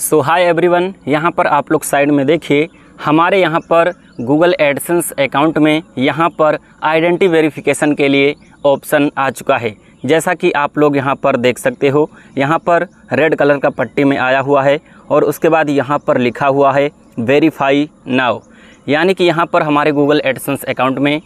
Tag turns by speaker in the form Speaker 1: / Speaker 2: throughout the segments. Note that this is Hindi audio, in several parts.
Speaker 1: सो हाय एवरीवन यहाँ पर आप लोग साइड में देखिए हमारे यहाँ पर गूगल एडसेंस अकाउंट में यहाँ पर आइडेंटी वेरिफिकेशन के लिए ऑप्शन आ चुका है जैसा कि आप लोग यहाँ पर देख सकते हो यहाँ पर रेड कलर का पट्टी में आया हुआ है और उसके बाद यहाँ पर लिखा हुआ है वेरीफाई नाव यानी कि यहाँ पर हमारे गूगल एडसेंस अकाउंट में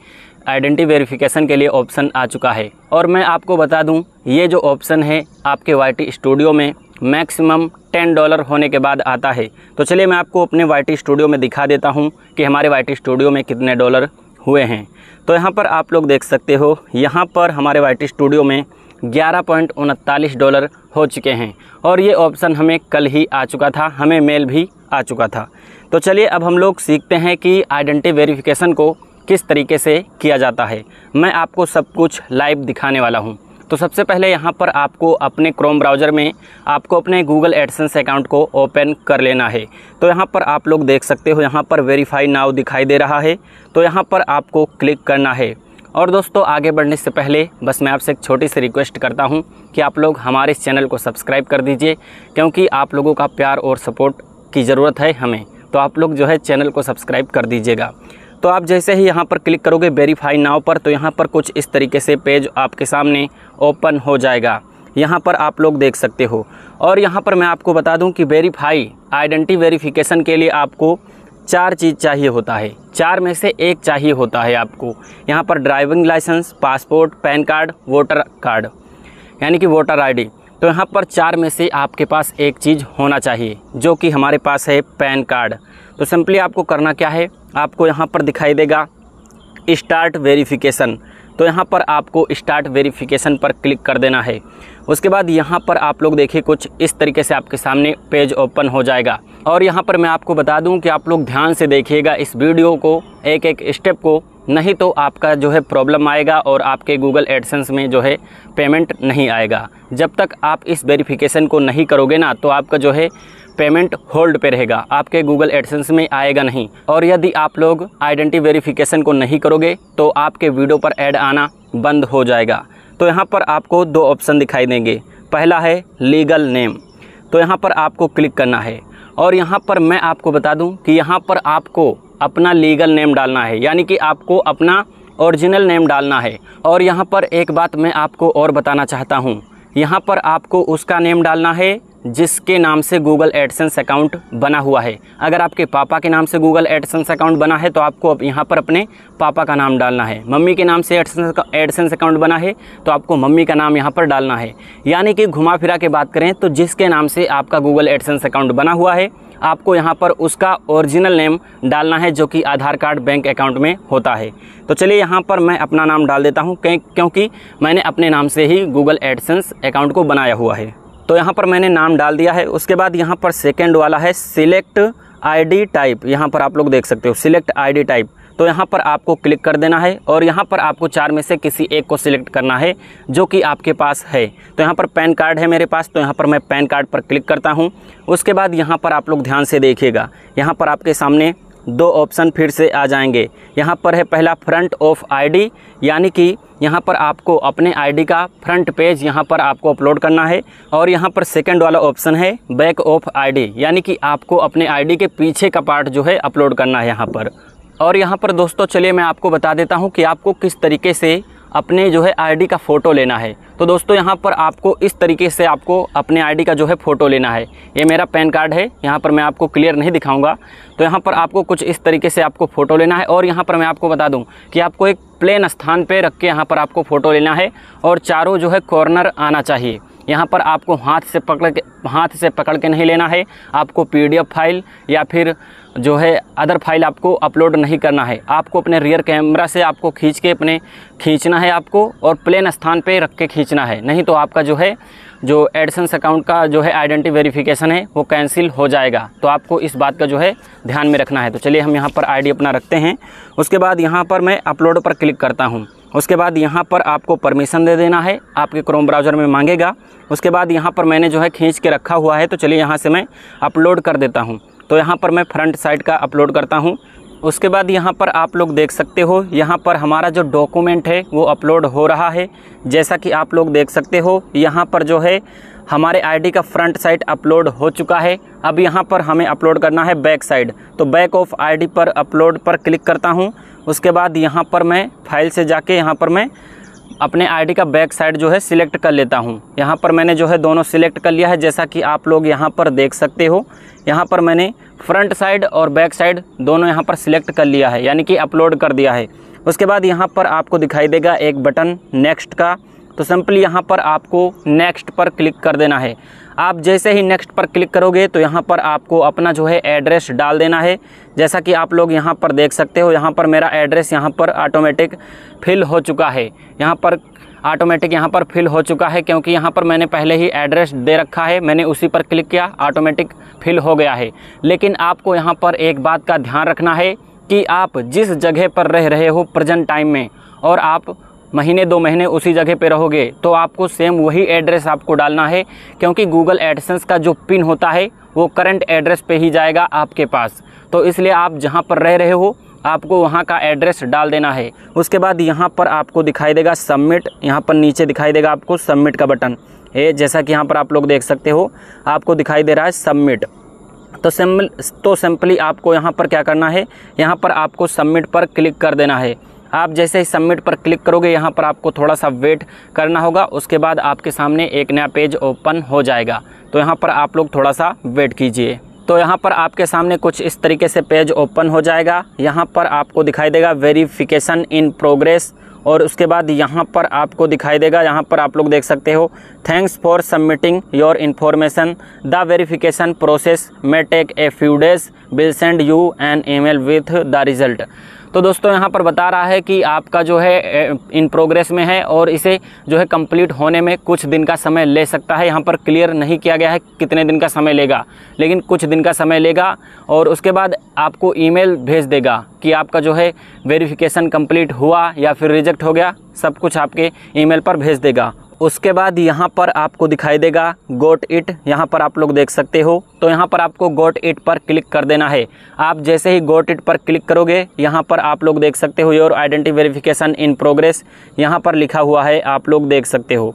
Speaker 1: आइडेंटी वेरिफिकेशन के लिए ऑप्शन आ चुका है और मैं आपको बता दूं ये जो ऑप्शन है आपके वाई स्टूडियो में मैक्सिमम टेन डॉलर होने के बाद आता है तो चलिए मैं आपको अपने वाई स्टूडियो में दिखा देता हूँ कि हमारे वाई स्टूडियो में कितने डॉलर हुए हैं तो यहाँ पर आप लोग देख सकते हो यहाँ पर हमारे वाई स्टूडियो में ग्यारह डॉलर हो चुके हैं और ये ऑप्शन हमें कल ही आ चुका था हमें मेल भी आ चुका था तो चलिए अब हम लोग सीखते हैं कि आइडेंटिटी वेरिफिकेशन को किस तरीके से किया जाता है मैं आपको सब कुछ लाइव दिखाने वाला हूँ तो सबसे पहले यहाँ पर आपको अपने क्रोम ब्राउज़र में आपको अपने गूगल एडसेंस अकाउंट को ओपन कर लेना है तो यहाँ पर आप लोग देख सकते हो यहाँ पर वेरीफाई नाव दिखाई दे रहा है तो यहाँ पर आपको क्लिक करना है और दोस्तों आगे बढ़ने से पहले बस मैं आपसे एक छोटी सी रिक्वेस्ट करता हूँ कि आप लोग हमारे चैनल को सब्सक्राइब कर दीजिए क्योंकि आप लोगों का प्यार और सपोर्ट की ज़रूरत है हमें तो आप लोग जो है चैनल को सब्सक्राइब कर दीजिएगा तो आप जैसे ही यहाँ पर क्लिक करोगे वेरीफाई नाव पर तो यहाँ पर कुछ इस तरीके से पेज आपके सामने ओपन हो जाएगा यहाँ पर आप लोग देख सकते हो और यहाँ पर मैं आपको बता दूँ कि वेरीफाई आइडेंटी वेरीफिकेशन के लिए आपको चार चीज़ चाहिए होता है चार में से एक चाहिए होता है आपको यहाँ पर driving licence passport PAN card voter card यानी कि वोटर आईडी तो यहाँ पर चार में से आपके पास एक चीज़ होना चाहिए जो कि हमारे पास है पैन कार्ड तो सिंपली आपको करना क्या है आपको यहाँ पर दिखाई देगा स्टार्ट वेरिफिकेशन तो यहाँ पर आपको स्टार्ट वेरिफिकेशन पर क्लिक कर देना है उसके बाद यहाँ पर आप लोग देखिए कुछ इस तरीके से आपके सामने पेज ओपन हो जाएगा और यहाँ पर मैं आपको बता दूँ कि आप लोग ध्यान से देखिएगा इस वीडियो को एक एक स्टेप को नहीं तो आपका जो है प्रॉब्लम आएगा और आपके गूगल एडसेंस में जो है पेमेंट नहीं आएगा जब तक आप इस वेरिफिकेशन को नहीं करोगे ना तो आपका जो है पेमेंट होल्ड पे रहेगा आपके गूगल एडसेंस में आएगा नहीं और यदि आप लोग आइडेंटी वेरिफिकेशन को नहीं करोगे तो आपके वीडियो पर ऐड आना बंद हो जाएगा तो यहाँ पर आपको दो ऑप्शन दिखाई देंगे पहला है लीगल नेम तो यहाँ पर आपको क्लिक करना है और यहाँ पर मैं आपको बता दूँ कि यहाँ पर आपको अपना लीगल नेम डालना है यानी कि आपको अपना ओरिजिनल नेम डालना है और यहाँ पर एक बात मैं आपको और बताना चाहता हूँ यहाँ पर आपको उसका नेम डालना है जिसके नाम से गूगल एडसेंस अकाउंट बना हुआ है अगर आपके पापा के नाम से गूगल एडसेंस अकाउंट बना है तो आपको अब यहाँ पर अपने पापा का नाम डालना है मम्मी के नाम से एडसेंस एडसेंस अकाउंट बना है तो आपको मम्मी का नाम यहाँ पर डालना है यानी कि घुमा फिरा के बात करें तो जिसके नाम से आपका गूगल एडसेंस अकाउंट बना हुआ है आपको यहाँ पर उसका ओरिजिनल नेम डालना है जो कि आधार कार्ड बैंक अकाउंट में होता है तो चलिए यहाँ पर मैं अपना नाम डाल देता हूँ क्योंकि मैंने अपने नाम से ही गूगल एडसेंस अकाउंट को बनाया हुआ है तो यहाँ पर मैंने नाम डाल दिया है उसके बाद यहाँ पर सेकेंड वाला है सिलेक्ट आईडी टाइप यहाँ पर आप लोग देख सकते हो सिलेक्ट आईडी टाइप तो यहाँ पर आपको क्लिक कर देना है और यहाँ पर आपको चार में से किसी एक को सिलेक्ट करना है जो कि आपके पास है तो यहाँ पर पैन कार्ड है मेरे पास तो यहाँ पर मैं पैन कार्ड पर क्लिक करता हूँ उसके बाद यहाँ पर आप लोग ध्यान से देखिएगा यहाँ पर आपके सामने दो ऑप्शन फिर से आ जाएंगे यहाँ पर है पहला फ्रंट ऑफ आई यानी कि यहाँ पर आपको अपने आईडी का फ्रंट पेज यहाँ पर आपको अपलोड करना है और यहाँ पर सेकंड वाला ऑप्शन है बैक ऑफ आईडी यानी कि आपको अपने आईडी के पीछे का पार्ट जो है अपलोड करना है यहाँ पर और यहाँ पर दोस्तों चलिए मैं आपको बता देता हूँ कि आपको किस तरीके से अपने जो है आईडी का फ़ोटो लेना है तो दोस्तों यहाँ पर आपको इस तरीके से आपको अपने आईडी का जो है फ़ोटो लेना है ये मेरा पैन कार्ड है यहाँ पर मैं आपको क्लियर नहीं दिखाऊंगा तो यहाँ पर आपको कुछ इस तरीके से आपको फ़ोटो लेना है और यहाँ पर मैं आपको बता दूँ कि आपको एक प्लेन स्थान पर रख के यहाँ पर आपको फ़ोटो लेना है और चारों जो है कॉर्नर आना चाहिए यहाँ पर आपको हाथ से पकड़ के हाथ से पकड़ के नहीं लेना है आपको पी फाइल या फिर जो है अदर फाइल आपको अपलोड नहीं करना है आपको अपने रियर कैमरा से आपको खींच के अपने खींचना है आपको और प्लेन स्थान पे रख के खींचना है नहीं तो आपका जो है जो एडसन्स अकाउंट का जो है आइडेंटिटी वेरिफिकेशन है वो कैंसिल हो जाएगा तो आपको इस बात का जो है ध्यान में रखना है तो चलिए हम यहाँ पर आई अपना रखते हैं उसके बाद यहाँ पर मैं अपलोड पर क्लिक करता हूँ उसके बाद यहाँ पर आपको परमिशन दे देना है आपके क्रोम ब्राउज़र में मांगेगा उसके बाद यहाँ पर मैंने जो है खींच के रखा हुआ है तो चलिए यहाँ से मैं अपलोड कर देता हूँ तो यहाँ पर मैं फ्रंट साइड का अपलोड करता हूँ उसके बाद यहाँ पर आप लोग देख सकते हो यहाँ पर हमारा जो डॉक्यूमेंट है वो अपलोड हो रहा है जैसा कि आप लोग देख सकते हो यहाँ पर जो है हमारे आईडी का फ्रंट साइड अपलोड हो चुका है अब यहाँ पर हमें अपलोड करना है बैक साइड तो बैक ऑफ आईडी पर अपलोड पर क्लिक करता हूँ उसके बाद यहाँ पर मैं फाइल से जाके यहाँ पर मैं अपने आईडी का बैक साइड जो है सिलेक्ट कर लेता हूँ यहाँ पर मैंने जो है दोनों सिलेक्ट कर लिया है जैसा कि आप लोग यहाँ पर देख सकते हो यहाँ पर मैंने फ्रंट साइड और बैक साइड दोनों यहाँ पर सिलेक्ट कर लिया है यानी कि अपलोड कर दिया है उसके बाद यहाँ पर आपको दिखाई देगा एक बटन नेक्स्ट का तो सिंपली यहाँ पर आपको नेक्स्ट पर क्लिक कर देना है आप जैसे ही नेक्स्ट पर क्लिक करोगे तो यहाँ पर आपको अपना जो है एड्रेस डाल देना है जैसा कि आप लोग यहाँ पर देख सकते हो यहाँ पर मेरा एड्रेस यहाँ पर ऑटोमेटिक फिल हो चुका है यहाँ पर ऑटोमेटिक यहाँ पर फिल हो चुका है क्योंकि यहाँ पर मैंने पहले ही एड्रेस दे रखा है मैंने उसी पर क्लिक किया ऑटोमेटिक फिल हो गया है लेकिन आपको यहाँ पर एक बात का ध्यान रखना है कि आप जिस जगह पर रह रहे हो प्रजेंट टाइम में और आप महीने दो महीने उसी जगह पे रहोगे तो आपको सेम वही एड्रेस आपको डालना है क्योंकि गूगल एडसेंस का जो पिन होता है वो करंट एड्रेस पे ही जाएगा आपके पास तो इसलिए आप जहाँ पर रह रहे हो आपको वहाँ का एड्रेस डाल देना है उसके बाद यहाँ पर आपको दिखाई देगा सबमिट यहाँ पर नीचे दिखाई देगा आपको सबमिट का बटन है जैसा कि यहाँ पर आप लोग देख सकते हो आपको दिखाई दे रहा है सबमिट तो सिम्पल तो सिंपली आपको यहाँ पर क्या करना है यहाँ पर आपको सबमिट पर क्लिक कर देना है आप जैसे ही सबमिट पर क्लिक करोगे यहाँ पर आपको थोड़ा सा वेट करना होगा उसके बाद आपके सामने एक नया पेज ओपन हो जाएगा तो यहाँ पर आप लोग थोड़ा सा वेट कीजिए तो यहाँ पर आपके सामने कुछ इस तरीके से पेज ओपन हो जाएगा यहाँ पर आपको दिखाई देगा वेरीफिकेशन इन प्रोग्रेस और उसके बाद यहाँ पर आपको दिखाई देगा यहाँ पर आप लोग देख सकते हो thanks for submitting your information the verification process may take a few days will send you an email with the result तो दोस्तों यहाँ पर बता रहा है कि आपका जो है इन प्रोग्रेस में है और इसे जो है कंप्लीट होने में कुछ दिन का समय ले सकता है यहाँ पर क्लियर नहीं किया गया है कितने दिन का समय लेगा लेकिन कुछ दिन का समय लेगा और उसके बाद आपको ईमेल भेज देगा कि आपका जो है वेरिफिकेशन कंप्लीट हुआ या फिर रिजेक्ट हो गया सब कुछ आपके ईमेल पर भेज देगा उसके बाद यहाँ पर आपको दिखाई देगा गोट इट यहाँ पर आप लोग देख सकते हो तो यहाँ पर आपको गोट इट पर क्लिक कर देना है आप जैसे ही गोट इट पर क्लिक करोगे यहाँ पर आप लोग देख सकते हो your identity verification in progress यहाँ पर लिखा हुआ है आप लोग देख सकते हो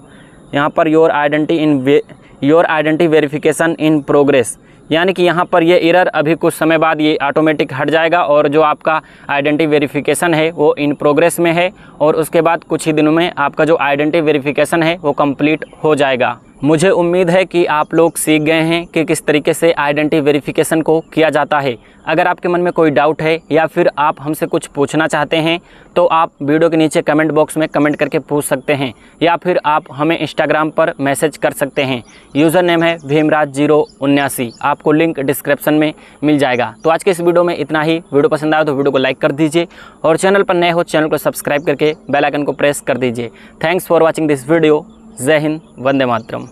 Speaker 1: यहाँ पर your identity in your identity verification in progress यानी कि यहाँ पर ये एरर अभी कुछ समय बाद ये ऑटोमेटिक हट जाएगा और जो आपका आइडेंटिटी वेरिफिकेशन है वो इन प्रोग्रेस में है और उसके बाद कुछ ही दिनों में आपका जो आइडेंटिटी वेरिफिकेशन है वो कंप्लीट हो जाएगा मुझे उम्मीद है कि आप लोग सीख गए हैं कि किस तरीके से आइडेंटिटी वेरिफिकेशन को किया जाता है अगर आपके मन में कोई डाउट है या फिर आप हमसे कुछ पूछना चाहते हैं तो आप वीडियो के नीचे कमेंट बॉक्स में कमेंट करके पूछ सकते हैं या फिर आप हमें इंस्टाग्राम पर मैसेज कर सकते हैं यूज़र नेम है भीमराज जीरो उन्यासी आपको लिंक डिस्क्रिप्शन में मिल जाएगा तो आज के इस वीडियो में इतना ही वीडियो पसंद आया तो वीडियो को लाइक कर दीजिए और चैनल पर नए हो चैनल को सब्सक्राइब करके बेलाइकन को प्रेस कर दीजिए thanks for watching this video जय हिंद वंदे मातरम